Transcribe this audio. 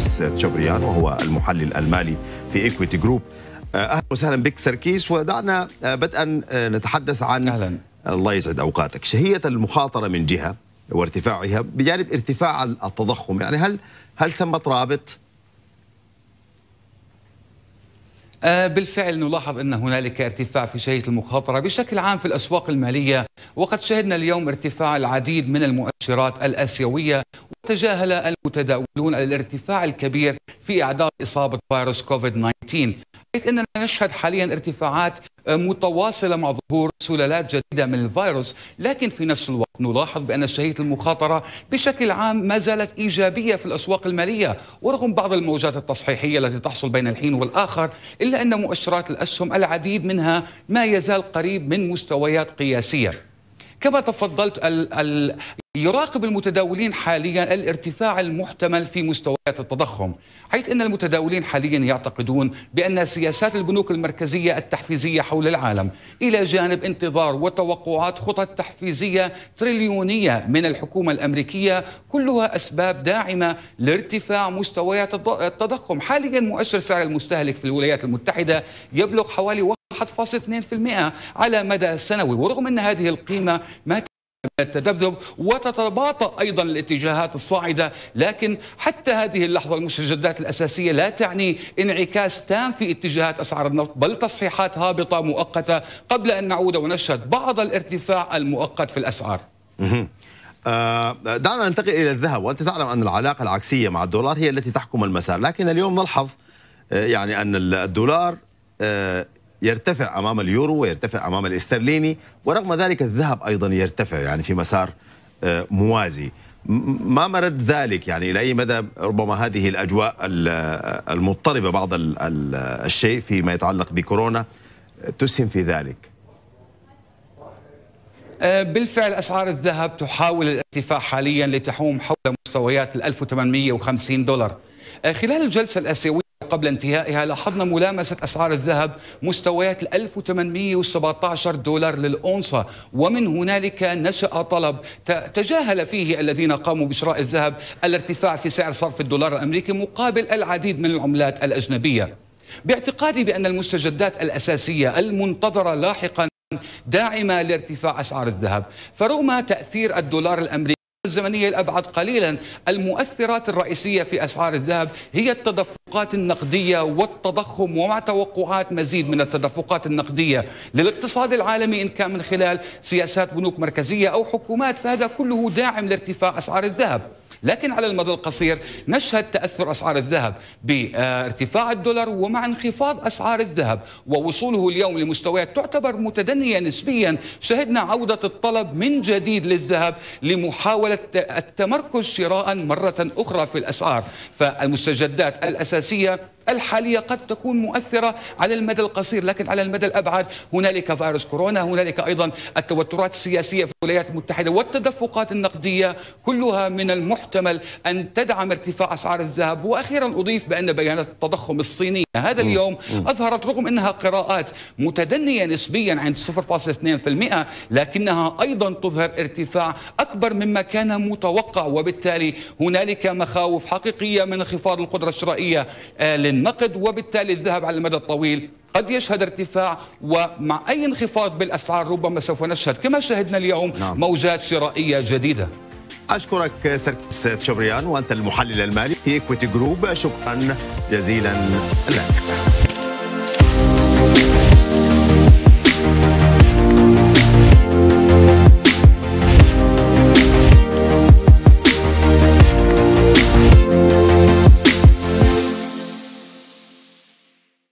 سركيس تشابريان وهو المحلل المالي في إيكويتي آه، جروب أهلا وسهلا بك سركيس ودعنا آه، بدءا آه، نتحدث عن أهلا. الله يسعد أوقاتك شهية المخاطرة من جهة وارتفاعها بجانب ارتفاع التضخم يعني هل هل ثمة رابط آه، بالفعل نلاحظ أن هنالك ارتفاع في شهية المخاطرة بشكل عام في الأسواق المالية وقد شهدنا اليوم ارتفاع العديد من المؤشرات الآسيوية وتجاهل المتداولون الارتفاع الكبير في أعداد إصابة فيروس كوفيد 19 حيث أننا نشهد حاليا ارتفاعات متواصلة مع ظهور سلالات جديدة من الفيروس لكن في نفس الوقت نلاحظ بأن شهية المخاطرة بشكل عام ما زالت إيجابية في الأسواق المالية ورغم بعض الموجات التصحيحية التي تحصل بين الحين والآخر إلا أن مؤشرات الأسهم العديد منها ما يزال قريب من مستويات قياسية كما تفضلت ال ال يراقب المتداولين حاليا الارتفاع المحتمل في مستويات التضخم حيث ان المتداولين حاليا يعتقدون بان سياسات البنوك المركزيه التحفيزيه حول العالم الى جانب انتظار وتوقعات خطط تحفيزيه تريليونيه من الحكومه الامريكيه كلها اسباب داعمه لارتفاع مستويات التضخم حاليا مؤشر سعر المستهلك في الولايات المتحده يبلغ حوالي 1.2% على مدى سنوي ورغم ان هذه القيمه ما التذبذب وتتباطأ أيضا الاتجاهات الصاعدة لكن حتى هذه اللحظة المستجدات الأساسية لا تعني انعكاس تام في اتجاهات أسعار النفط بل تصحيحات هابطة مؤقتة قبل أن نعود ونشهد بعض الارتفاع المؤقت في الأسعار آه، دعنا ننتقل إلى الذهب وأنت تعلم أن العلاقة العكسية مع الدولار هي التي تحكم المسار لكن اليوم نلحظ آه، يعني أن الدولار آه، يرتفع امام اليورو ويرتفع امام الاسترليني ورغم ذلك الذهب ايضا يرتفع يعني في مسار آه، موازي ما مرد ذلك يعني الى اي مدى ربما هذه الاجواء آه، المضطربه بعض الشيء فيما يتعلق بكورونا آه، تسهم في ذلك بالفعل اسعار الذهب تحاول الارتفاع حاليا لتحوم حول مستويات ال 1850 دولار خلال الجلسه الاسيويه قبل انتهائها لاحظنا ملامسة أسعار الذهب مستويات 1817 دولار للأونصة ومن هنالك نشأ طلب تجاهل فيه الذين قاموا بشراء الذهب الارتفاع في سعر صرف الدولار الأمريكي مقابل العديد من العملات الأجنبية باعتقادي بأن المستجدات الأساسية المنتظرة لاحقا داعمة لارتفاع أسعار الذهب فرغم تأثير الدولار الأمريكي الزمنية الأبعد قليلا المؤثرات الرئيسية في أسعار الذهب هي التدفق التدفقات النقدية والتضخم ومع توقعات مزيد من التدفقات النقدية للاقتصاد العالمي إن كان من خلال سياسات بنوك مركزية أو حكومات فهذا كله داعم لارتفاع أسعار الذهب لكن على المدى القصير نشهد تأثر أسعار الذهب بارتفاع الدولار ومع انخفاض أسعار الذهب ووصوله اليوم لمستويات تعتبر متدنية نسبيا شهدنا عودة الطلب من جديد للذهب لمحاولة التمركز شراء مرة أخرى في الأسعار فالمستجدات الأساسية الحالية قد تكون مؤثرة على المدى القصير لكن على المدى الأبعد هنالك فيروس كورونا هنالك أيضا التوترات السياسية في الولايات المتحدة والتدفقات النقدية كلها من المحتمل أن تدعم ارتفاع أسعار الذهب وأخيرا أضيف بأن بيانات التضخم الصينية هذا اليوم أظهرت رغم أنها قراءات متدنية نسبيا عند 0.2% لكنها أيضا تظهر ارتفاع أكبر مما كان متوقع وبالتالي هنالك مخاوف حقيقية من انخفاض القدرة الشرائية آه، للنقد وبالتالي الذهب على المدى الطويل قد يشهد ارتفاع ومع أي انخفاض بالأسعار ربما سوف نشهد كما شهدنا اليوم نعم. موجات شرائية جديدة أشكرك سركس تشوبريان وأنت المحلل المالي في إيكويتي جروب شكرا جزيلا لك